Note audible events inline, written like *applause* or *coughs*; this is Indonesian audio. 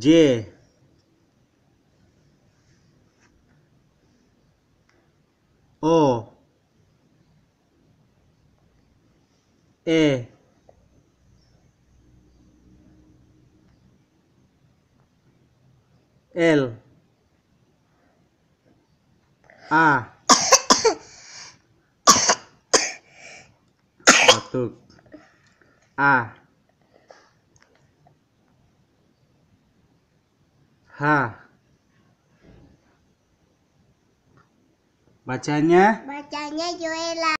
J O E L A *coughs* batuk A H. Bacanya? Bacanya Joela.